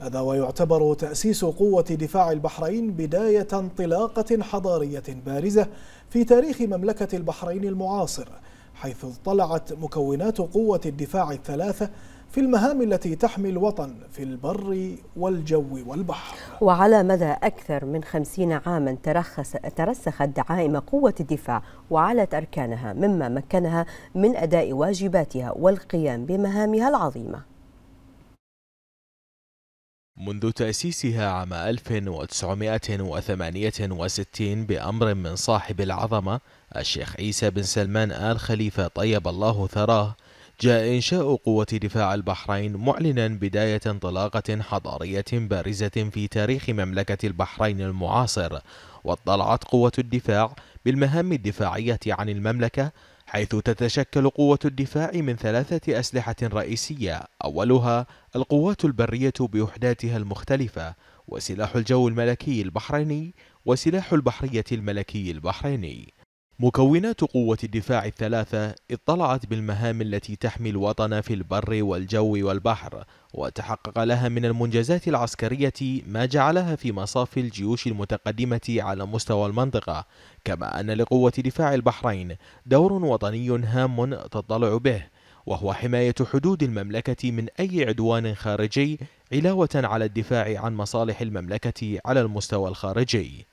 هذا ويعتبر تأسيس قوة دفاع البحرين بداية انطلاقة حضارية بارزة في تاريخ مملكة البحرين المعاصر حيث اطلعت مكونات قوة الدفاع الثلاثة في المهام التي تحمي الوطن في البر والجو والبحر وعلى مدى أكثر من خمسين عاما ترخص ترسخت دعائم قوة الدفاع وعلت أركانها مما مكنها من أداء واجباتها والقيام بمهامها العظيمة منذ تأسيسها عام 1968 بأمر من صاحب العظمة الشيخ عيسى بن سلمان آل خليفة طيب الله ثراه جاء إنشاء قوة دفاع البحرين معلنا بداية انطلاقة حضارية بارزة في تاريخ مملكة البحرين المعاصر واطلعت قوة الدفاع بالمهام الدفاعية عن المملكة حيث تتشكل قوة الدفاع من ثلاثة أسلحة رئيسية أولها القوات البرية بوحداتها المختلفة وسلاح الجو الملكي البحريني وسلاح البحرية الملكي البحريني مكونات قوة الدفاع الثلاثة اطلعت بالمهام التي تحمي الوطن في البر والجو والبحر وتحقق لها من المنجزات العسكرية ما جعلها في مصاف الجيوش المتقدمة على مستوى المنطقة كما أن لقوة دفاع البحرين دور وطني هام تطلع به وهو حماية حدود المملكة من أي عدوان خارجي علاوة على الدفاع عن مصالح المملكة على المستوى الخارجي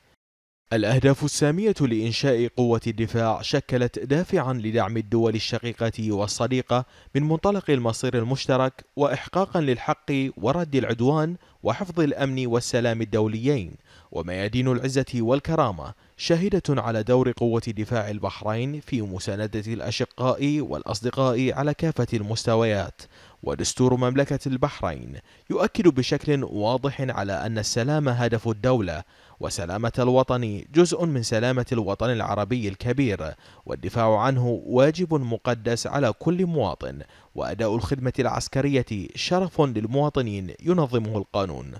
الأهداف السامية لإنشاء قوة الدفاع شكلت دافعا لدعم الدول الشقيقة والصديقة من منطلق المصير المشترك وإحقاقا للحق ورد العدوان وحفظ الأمن والسلام الدوليين وميادين العزة والكرامة شاهدة على دور قوة دفاع البحرين في مساندة الأشقاء والأصدقاء على كافة المستويات ودستور مملكة البحرين يؤكد بشكل واضح على أن السلام هدف الدولة وسلامة الوطن جزء من سلامة الوطن العربي الكبير والدفاع عنه واجب مقدس على كل مواطن وأداء الخدمة العسكرية شرف للمواطنين ينظمه القانون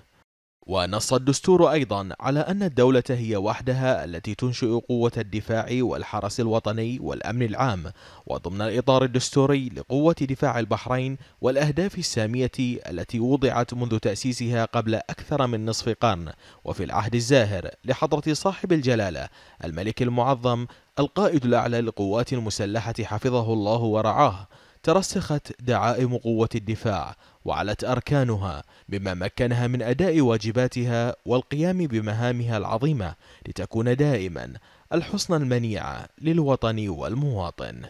ونص الدستور أيضا على أن الدولة هي وحدها التي تنشئ قوة الدفاع والحرس الوطني والأمن العام وضمن الإطار الدستوري لقوة دفاع البحرين والأهداف السامية التي وضعت منذ تأسيسها قبل أكثر من نصف قرن وفي العهد الزاهر لحضرة صاحب الجلالة الملك المعظم القائد الأعلى للقوات المسلحة حفظه الله ورعاه ترسخت دعائم قوة الدفاع وعلت أركانها بما مكنها من أداء واجباتها والقيام بمهامها العظيمة لتكون دائما الحصن المنيع للوطن والمواطن